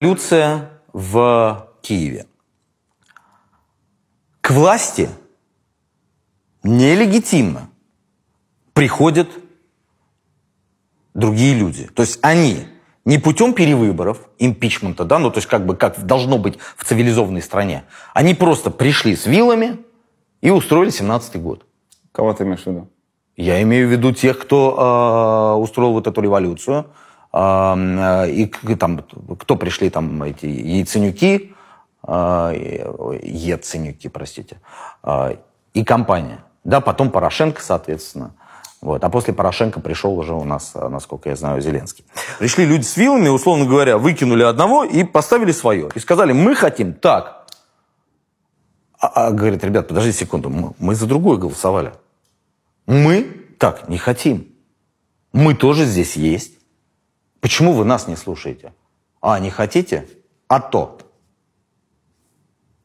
Революция в Киеве. К власти нелегитимно приходят другие люди. То есть они не путем перевыборов, импичмента, да, ну то есть как бы как должно быть в цивилизованной стране, они просто пришли с вилами и устроили 17-й год. Кого ты имеешь в виду? Я имею в виду тех, кто э, устроил вот эту революцию, Э, и там, кто пришли там эти яйценюки, э, Еценюки, простите, э, и компания. Да, потом Порошенко, соответственно. Вот. А после Порошенко пришел уже у нас, насколько я знаю, Зеленский. Пришли люди с вилами, условно говоря, выкинули одного и поставили свое. И сказали, мы хотим так. А, а говорит, ребят, подождите секунду, мы, мы за другое голосовали. Мы так не хотим. Мы тоже здесь есть. Почему вы нас не слушаете? А, не хотите? А то.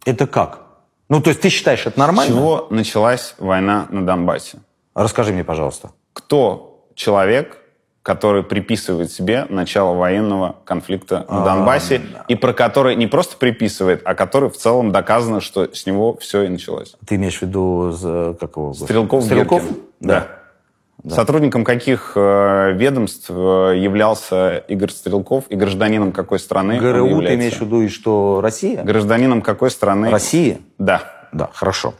Это как? Ну, то есть ты считаешь, это нормально? С чего началась война на Донбассе? Расскажи мне, пожалуйста. Кто человек, который приписывает себе начало военного конфликта на а, Донбассе, а, и про который не просто приписывает, а который в целом доказано, что с него все и началось. Ты имеешь в виду как его? Стрелков? Стрелков? Да. да. Да. Сотрудником каких э, ведомств э, являлся Игорь Стрелков и гражданином какой страны? ГРУ ты имеешь в виду и что Россия? Гражданином какой страны? России? Да. Да, хорошо.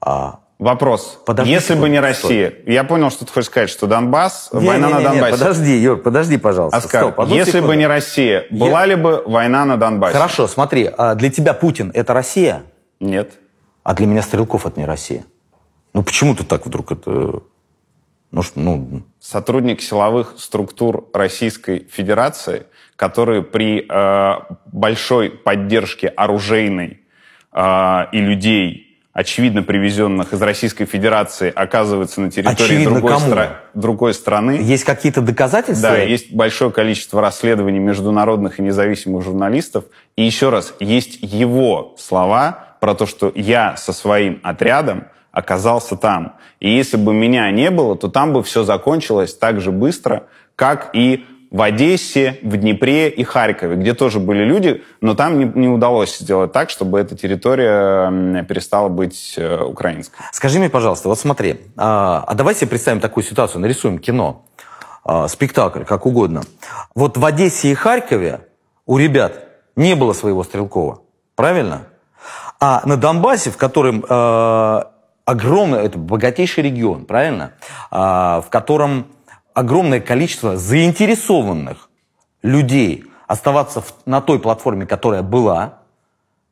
А... Вопрос. Подожди, Если бы не Россия, стой. я понял, что ты хочешь сказать, что Донбасс, не, война не, не, на Донбассе. Нет, подожди, Юр, подожди, пожалуйста. Оскар, Стоп, если секунду. бы не Россия, была я... ли бы война на Донбассе? Хорошо, смотри, а для тебя Путин это Россия? Нет. А для меня Стрелков это не Россия. Ну почему ты так вдруг это... Ну, что, ну... Сотрудник силовых структур Российской Федерации, который при э, большой поддержке оружейной э, и людей, очевидно привезенных из Российской Федерации, оказывается на территории другой, стра- другой страны. Есть какие-то доказательства? Да, есть большое количество расследований международных и независимых журналистов. И еще раз, есть его слова про то, что я со своим отрядом оказался там. И если бы меня не было, то там бы все закончилось так же быстро, как и в Одессе, в Днепре и Харькове, где тоже были люди, но там не, не удалось сделать так, чтобы эта территория перестала быть э, украинской. Скажи мне, пожалуйста, вот смотри, а, а давай себе представим такую ситуацию, нарисуем кино, а, спектакль, как угодно. Вот в Одессе и Харькове у ребят не было своего Стрелкова, правильно? А на Донбассе, в котором а, огромный, это богатейший регион, правильно, а, в котором огромное количество заинтересованных людей оставаться на той платформе, которая была,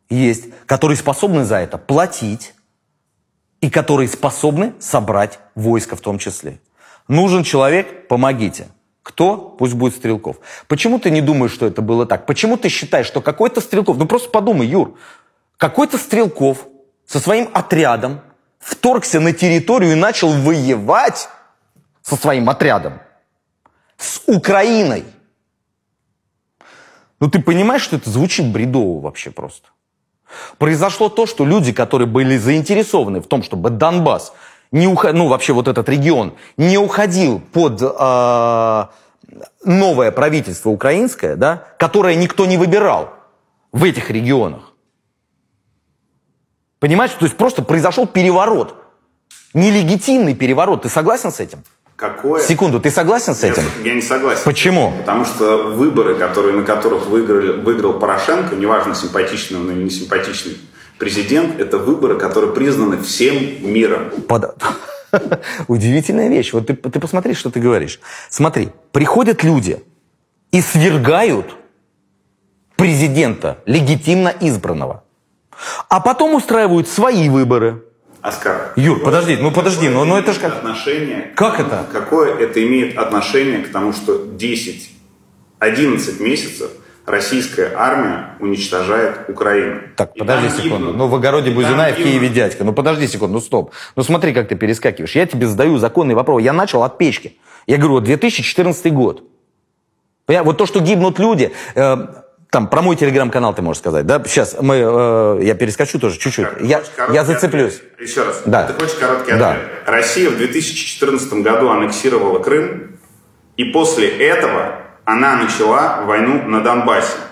есть, которые способны за это платить и которые способны собрать войско в том числе. Нужен человек, помогите. Кто? Пусть будет Стрелков. Почему ты не думаешь, что это было так? Почему ты считаешь, что какой-то Стрелков, ну просто подумай, Юр, какой-то Стрелков со своим отрядом вторгся на территорию и начал воевать со своим отрядом, с Украиной. Ну ты понимаешь, что это звучит бредово вообще просто. Произошло то, что люди, которые были заинтересованы в том, чтобы Донбасс, не уход... ну вообще вот этот регион, не уходил под э, новое правительство украинское, да, которое никто не выбирал в этих регионах, Понимаешь, то есть просто произошел переворот. Нелегитимный переворот. Ты согласен с этим? Какое? Секунду, ты согласен с этим? Я, я не согласен. Почему? Потому что выборы, которые, на которых выиграл, выиграл Порошенко, неважно, симпатичный он или несимпатичный президент, это выборы, которые признаны всем миром. Под... Удивительная вещь. Вот ты, ты посмотри, что ты говоришь. Смотри, приходят люди и свергают президента, легитимно избранного. А потом устраивают свои выборы. Оскар. Юр, подожди, ну подожди, ну, ну это же как... Отношение. Как это? Какое это имеет отношение к тому, что 10, 11 месяцев российская армия уничтожает Украину. Так, и подожди секунду. Гибнут. Ну, в огороде Бузина и, в Киеве дядька. Ну, подожди секунду, ну, стоп. Ну, смотри, как ты перескакиваешь. Я тебе задаю законный вопрос. Я начал от печки. Я говорю, 2014 год. вот то, что гибнут люди, э, там про мой телеграм-канал ты можешь сказать, да? Сейчас мы, э, я перескочу тоже чуть-чуть. Я, я зацеплюсь. Ответ? Еще раз. Да. Ты хочешь короткий да. Россия в 2014 году аннексировала Крым, и после этого она начала войну на Донбассе.